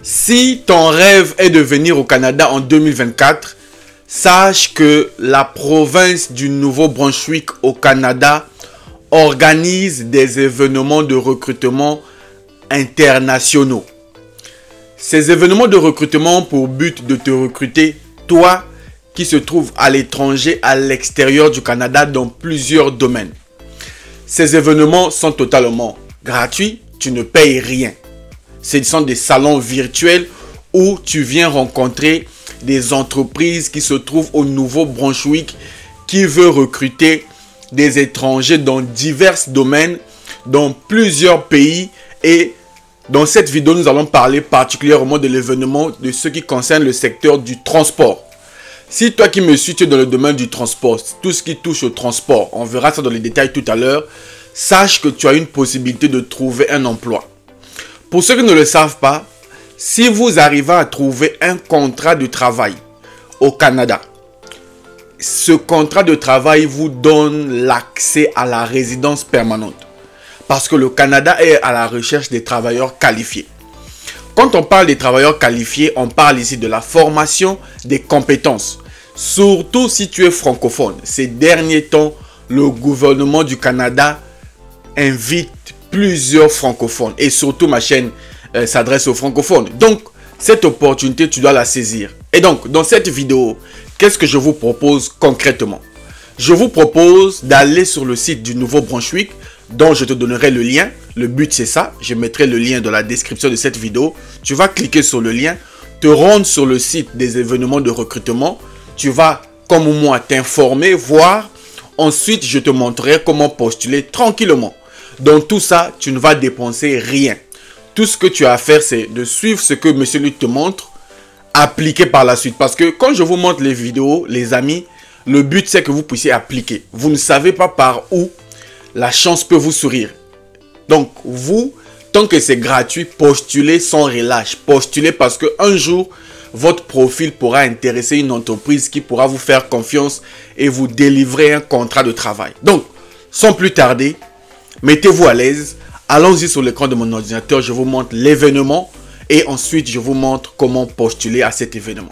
Si ton rêve est de venir au Canada en 2024, sache que la province du Nouveau-Brunswick au Canada organise des événements de recrutement internationaux. Ces événements de recrutement ont pour but de te recruter, toi qui se trouves à l'étranger, à l'extérieur du Canada, dans plusieurs domaines. Ces événements sont totalement gratuits, tu ne payes rien. Ce sont des salons virtuels où tu viens rencontrer des entreprises qui se trouvent au nouveau Brunswick qui veut recruter des étrangers dans divers domaines, dans plusieurs pays. Et dans cette vidéo, nous allons parler particulièrement de l'événement de ce qui concerne le secteur du transport. Si toi qui me suis, tu es dans le domaine du transport, tout ce qui touche au transport, on verra ça dans les détails tout à l'heure, sache que tu as une possibilité de trouver un emploi. Pour ceux qui ne le savent pas, si vous arrivez à trouver un contrat de travail au Canada, ce contrat de travail vous donne l'accès à la résidence permanente. Parce que le Canada est à la recherche des travailleurs qualifiés. Quand on parle des travailleurs qualifiés, on parle ici de la formation, des compétences. Surtout si tu es francophone. Ces derniers temps, le gouvernement du Canada invite plusieurs francophones. Et surtout, ma chaîne euh, s'adresse aux francophones. Donc, cette opportunité, tu dois la saisir. Et donc, dans cette vidéo, qu'est-ce que je vous propose concrètement Je vous propose d'aller sur le site du Nouveau Brunswick, dont je te donnerai le lien. Le but, c'est ça. Je mettrai le lien dans la description de cette vidéo. Tu vas cliquer sur le lien, te rendre sur le site des événements de recrutement. Tu vas, comme moi, t'informer, voir. Ensuite, je te montrerai comment postuler tranquillement. Donc tout ça, tu ne vas dépenser rien. Tout ce que tu as à faire, c'est de suivre ce que Monsieur Lutte te montre, appliquer par la suite. Parce que quand je vous montre les vidéos, les amis, le but c'est que vous puissiez appliquer. Vous ne savez pas par où la chance peut vous sourire. Donc vous, tant que c'est gratuit, postulez sans relâche. Postulez parce que un jour, votre profil pourra intéresser une entreprise qui pourra vous faire confiance et vous délivrer un contrat de travail. Donc, sans plus tarder, Mettez-vous à l'aise. Allons-y sur l'écran de mon ordinateur. Je vous montre l'événement et ensuite je vous montre comment postuler à cet événement.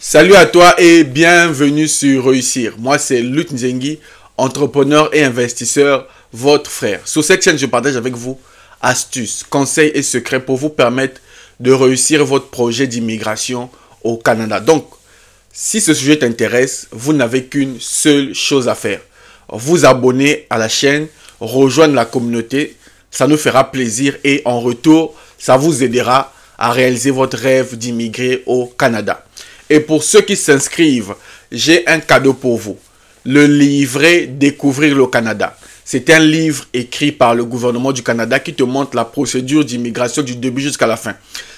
Salut à toi et bienvenue sur Réussir. Moi, c'est Lut Nzengi, entrepreneur et investisseur, votre frère. Sur cette chaîne, je partage avec vous astuces, conseils et secrets pour vous permettre de réussir votre projet d'immigration au Canada. Donc, si ce sujet t'intéresse, vous n'avez qu'une seule chose à faire. Vous abonner à la chaîne, rejoindre la communauté, ça nous fera plaisir et en retour, ça vous aidera à réaliser votre rêve d'immigrer au Canada. Et pour ceux qui s'inscrivent, j'ai un cadeau pour vous. Le livret Découvrir le Canada. C'est un livre écrit par le gouvernement du Canada qui te montre la procédure d'immigration du début jusqu'à la fin.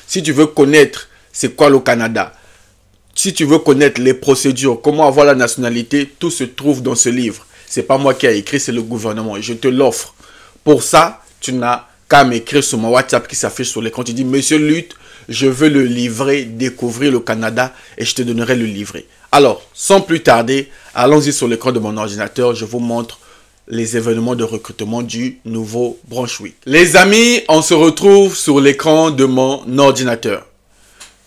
Si tu veux connaître c'est quoi le Canada, si tu veux connaître les procédures, comment avoir la nationalité, tout se trouve dans ce livre. C'est pas moi qui ai écrit, c'est le gouvernement. et Je te l'offre. Pour ça, tu n'as qu'à m'écrire sur mon WhatsApp qui s'affiche sur l'écran. Tu dis, Monsieur Lutte, je veux le livrer, découvrir le Canada et je te donnerai le livret. Alors, sans plus tarder, allons-y sur l'écran de mon ordinateur. Je vous montre les événements de recrutement du nouveau 8. Les amis, on se retrouve sur l'écran de mon ordinateur.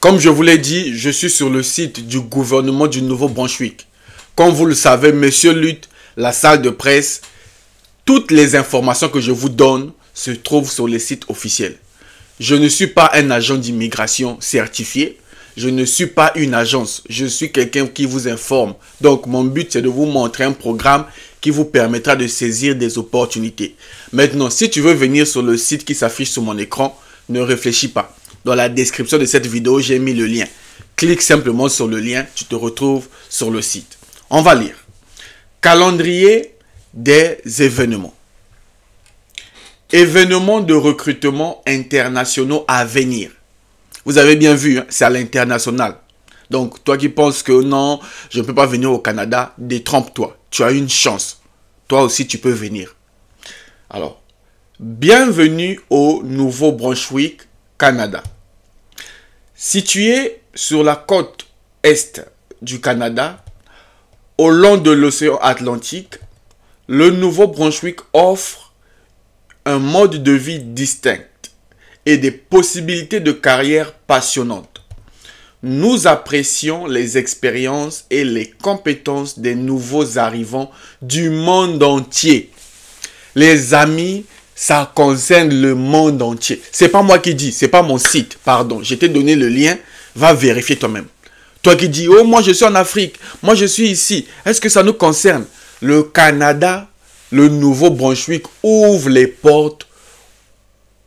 Comme je vous l'ai dit, je suis sur le site du gouvernement du nouveau Brunswick. Comme vous le savez, Monsieur Lutte, la salle de presse, toutes les informations que je vous donne se trouvent sur le site officiel. Je ne suis pas un agent d'immigration certifié. Je ne suis pas une agence. Je suis quelqu'un qui vous informe. Donc mon but, c'est de vous montrer un programme qui vous permettra de saisir des opportunités. Maintenant, si tu veux venir sur le site qui s'affiche sur mon écran, ne réfléchis pas. Dans la description de cette vidéo, j'ai mis le lien. Clique simplement sur le lien, tu te retrouves sur le site. On va lire. Calendrier des événements. Événements de recrutement internationaux à venir. Vous avez bien vu, hein, c'est à l'international. Donc, toi qui penses que non, je ne peux pas venir au Canada, détrompe-toi. Tu as une chance. Toi aussi, tu peux venir. Alors, bienvenue au nouveau Brunswick Canada. Situé sur la côte est du Canada, au long de l'océan Atlantique, le Nouveau-Brunswick offre un mode de vie distinct et des possibilités de carrière passionnantes. Nous apprécions les expériences et les compétences des nouveaux arrivants du monde entier. Les amis ça concerne le monde entier. Ce n'est pas moi qui dis, ce n'est pas mon site, pardon. Je t'ai donné le lien, va vérifier toi-même. Toi qui dis, oh, moi je suis en Afrique, moi je suis ici. Est-ce que ça nous concerne Le Canada, le nouveau Brunswick ouvre les portes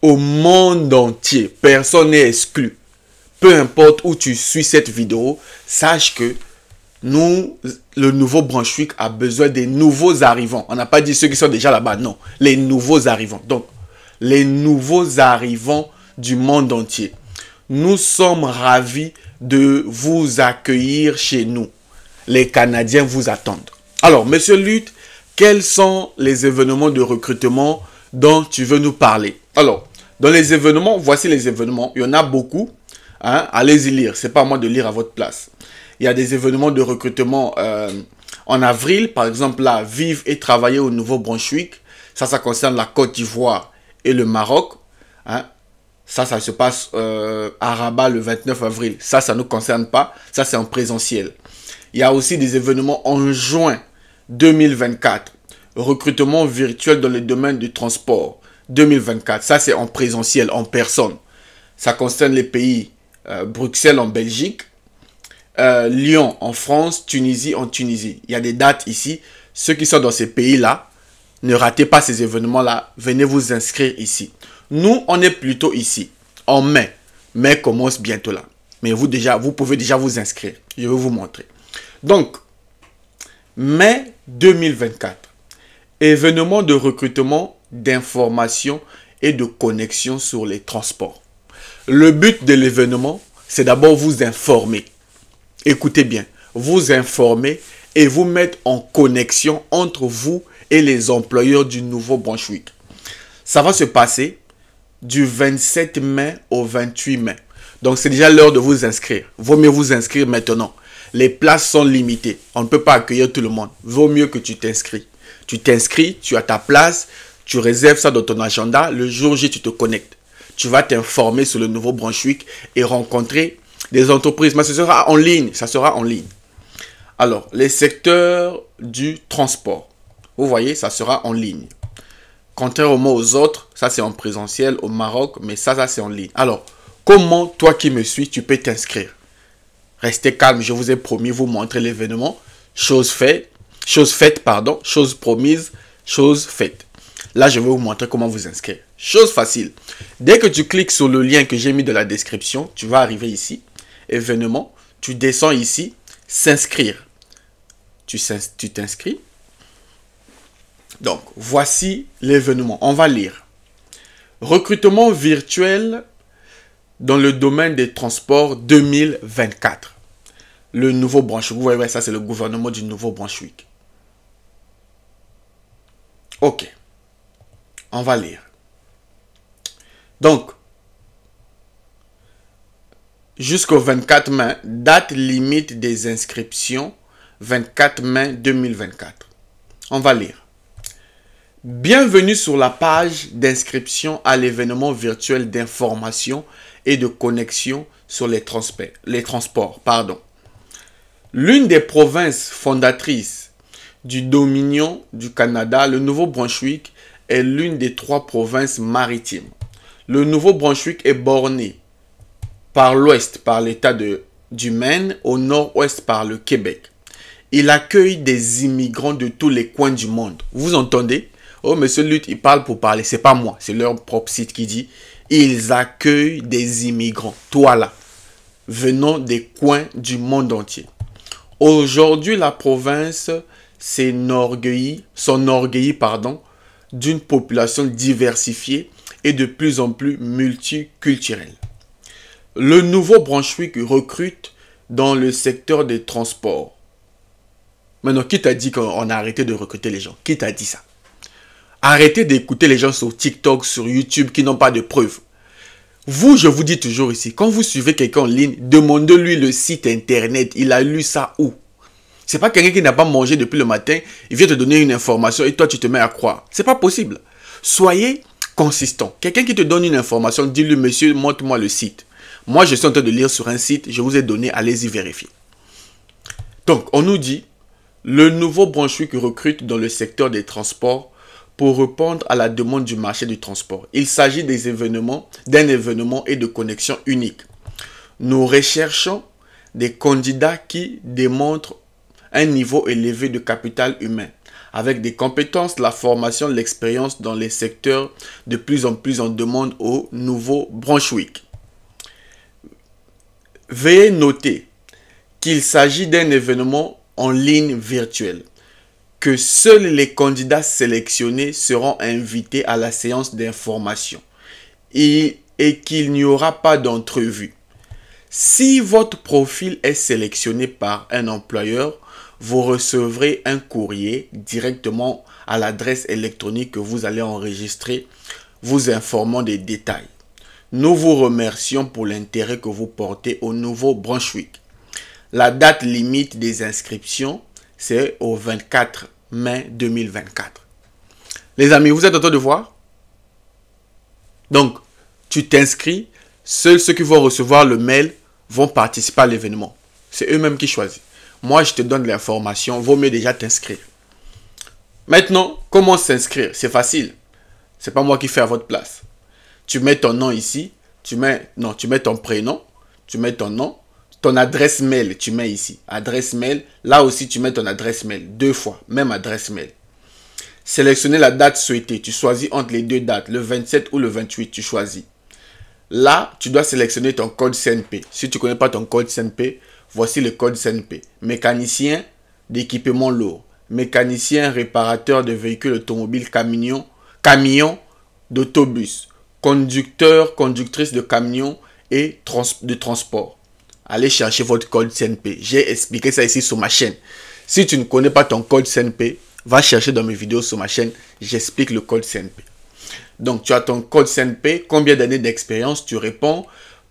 au monde entier. Personne n'est exclu. Peu importe où tu suis cette vidéo, sache que nous, le nouveau Brunswick a besoin des nouveaux arrivants. On n'a pas dit ceux qui sont déjà là-bas, non. Les nouveaux arrivants. Donc, les nouveaux arrivants du monde entier. Nous sommes ravis de vous accueillir chez nous. Les Canadiens vous attendent. Alors, Monsieur Lutte, quels sont les événements de recrutement dont tu veux nous parler Alors, dans les événements, voici les événements. Il y en a beaucoup. Hein. Allez-y lire. C'est pas à moi de lire à votre place il y a des événements de recrutement euh, en avril. Par exemple, là, vivre et travailler au Nouveau-Brunswick. Ça, ça concerne la Côte d'Ivoire et le Maroc. Hein. Ça, ça se passe euh, à Rabat le 29 avril. Ça, ça ne nous concerne pas. Ça, c'est en présentiel. Il y a aussi des événements en juin 2024. Recrutement virtuel dans le domaine du transport 2024. Ça, c'est en présentiel, en personne. Ça concerne les pays euh, Bruxelles en Belgique, euh, Lyon en France, Tunisie en Tunisie. Il y a des dates ici. Ceux qui sont dans ces pays-là, ne ratez pas ces événements-là. Venez vous inscrire ici. Nous, on est plutôt ici, en mai. Mai commence bientôt là. Mais vous, déjà, vous pouvez déjà vous inscrire. Je vais vous montrer. Donc, mai 2024. Événement de recrutement D'information et de connexion sur les transports. Le but de l'événement, c'est d'abord vous informer écoutez bien, vous informer et vous mettre en connexion entre vous et les employeurs du nouveau Brunswick. Ça va se passer du 27 mai au 28 mai. Donc c'est déjà l'heure de vous inscrire. Vaut mieux vous inscrire maintenant. Les places sont limitées. On ne peut pas accueillir tout le monde. Vaut mieux que tu t'inscris. Tu t'inscris, tu as ta place, tu réserves ça dans ton agenda. Le jour J, tu te connectes. Tu vas t'informer sur le nouveau Brunswick et rencontrer des entreprises, mais ce sera en ligne, ça sera en ligne. Alors, les secteurs du transport, vous voyez, ça sera en ligne. Contrairement aux autres, ça c'est en présentiel au Maroc, mais ça, ça c'est en ligne. Alors, comment toi qui me suis, tu peux t'inscrire Restez calme, je vous ai promis, vous montrer l'événement. Chose faite, chose faite, pardon, chose promise, chose faite. Là, je vais vous montrer comment vous inscrire. Chose facile. Dès que tu cliques sur le lien que j'ai mis dans la description, tu vas arriver ici événement, tu descends ici, s'inscrire. Tu t'inscris. Donc, voici l'événement. On va lire. Recrutement virtuel dans le domaine des transports 2024. Le nouveau branche. Vous voyez, ça c'est le gouvernement du nouveau Brunswick. Ok. On va lire. Donc, jusqu'au 24 mai, date limite des inscriptions, 24 mai 2024. On va lire. Bienvenue sur la page d'inscription à l'événement virtuel d'information et de connexion sur les, transports. Les transports L'une des provinces fondatrices du Dominion du Canada, le Nouveau-Brunswick, est l'une des trois provinces maritimes. Le Nouveau-Brunswick est borné par l'ouest par l'État du Maine, au nord-ouest par le Québec. Il accueille des immigrants de tous les coins du monde. Vous entendez Oh, monsieur Lutte, il parle pour parler. C'est pas moi, c'est leur propre site qui dit ils accueillent des immigrants. Toi là, venant des coins du monde entier. Aujourd'hui, la province s'enorgueillit, s'enorgueillit, pardon, d'une population diversifiée et de plus en plus multiculturelle le nouveau Brunswick recrute dans le secteur des transports. Maintenant, qui t'a dit qu'on a arrêté de recruter les gens Qui t'a dit ça Arrêtez d'écouter les gens sur TikTok, sur YouTube qui n'ont pas de preuves. Vous, je vous dis toujours ici, quand vous suivez quelqu'un en ligne, demandez-lui le site internet. Il a lu ça où C'est pas quelqu'un qui n'a pas mangé depuis le matin, il vient te donner une information et toi tu te mets à croire. C'est pas possible. Soyez consistant. Quelqu'un qui te donne une information, dis-lui, monsieur, montre-moi le site. Moi, je suis en train de lire sur un site, je vous ai donné, allez-y vérifier. Donc, on nous dit, le nouveau Brunswick recrute dans le secteur des transports pour répondre à la demande du marché du transport. Il s'agit des événements, d'un événement et de connexion unique. Nous recherchons des candidats qui démontrent un niveau élevé de capital humain, avec des compétences, la formation, l'expérience dans les secteurs de plus en plus en demande au nouveau Week. Veuillez noter qu'il s'agit d'un événement en ligne virtuelle, que seuls les candidats sélectionnés seront invités à la séance d'information et, et qu'il n'y aura pas d'entrevue. Si votre profil est sélectionné par un employeur, vous recevrez un courrier directement à l'adresse électronique que vous allez enregistrer vous informant des détails. Nous vous remercions pour l'intérêt que vous portez au nouveau Week. La date limite des inscriptions, c'est au 24 mai 2024. Les amis, vous êtes en train de voir Donc, tu t'inscris, seuls ceux qui vont recevoir le mail vont participer à l'événement. C'est eux-mêmes qui choisissent. Moi, je te donne l'information, vaut mieux déjà t'inscrire. Maintenant, comment s'inscrire C'est facile. C'est pas moi qui fais à votre place tu mets ton nom ici, tu mets, non, tu mets ton prénom, tu mets ton nom, ton adresse mail, tu mets ici. Adresse mail, là aussi tu mets ton adresse mail, deux fois, même adresse mail. Sélectionner la date souhaitée, tu choisis entre les deux dates, le 27 ou le 28, tu choisis. Là, tu dois sélectionner ton code CNP. Si tu ne connais pas ton code CNP, voici le code CNP. Mécanicien d'équipement lourd, mécanicien réparateur de véhicules automobiles, camion, camion, d'autobus, conducteur, conductrice de camion et de transport. Allez chercher votre code CNP. J'ai expliqué ça ici sur ma chaîne. Si tu ne connais pas ton code CNP, va chercher dans mes vidéos sur ma chaîne. J'explique le code CNP. Donc, tu as ton code CNP. Combien d'années d'expérience tu réponds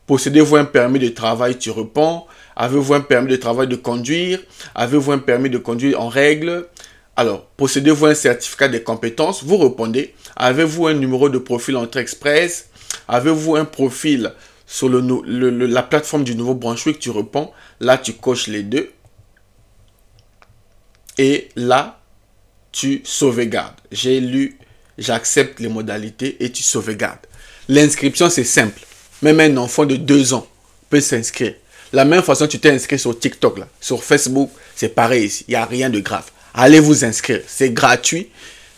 Possédez-vous un permis de travail Tu réponds. Avez-vous un permis de travail de conduire Avez-vous un permis de conduire en règle alors, possédez-vous un certificat de compétences Vous répondez. Avez-vous un numéro de profil entre Express Avez-vous un profil sur le, la plateforme du nouveau Brunswick Tu réponds. Là, tu coches les deux. Et là, tu sauvegardes. J'ai lu, j'accepte les modalités et tu sauvegardes. L'inscription, c'est simple. Même un enfant de 2 ans peut s'inscrire. La même façon, tu t'es inscrit sur TikTok, sur Facebook, c'est pareil ici. Il n'y a rien de grave. Allez vous inscrire. C'est gratuit.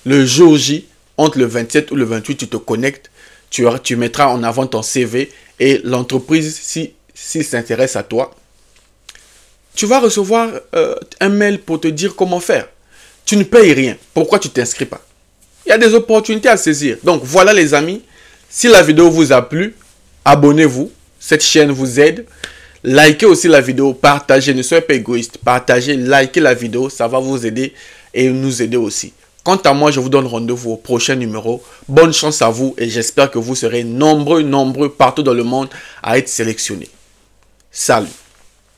Le jour J, entre le 27 ou le 28, tu te connectes. Tu, tu mettras en avant ton CV et l'entreprise, si, si s'intéresse à toi, tu vas recevoir euh, un mail pour te dire comment faire. Tu ne payes rien. Pourquoi tu t'inscris pas Il y a des opportunités à saisir. Donc voilà les amis, si la vidéo vous a plu, abonnez-vous. Cette chaîne vous aide. Likez aussi la vidéo, partagez, ne soyez pas égoïste. Partagez, likez la vidéo, ça va vous aider et nous aider aussi. Quant à moi, je vous donne rendez-vous au prochain numéro. Bonne chance à vous et j'espère que vous serez nombreux, nombreux partout dans le monde à être sélectionnés. Salut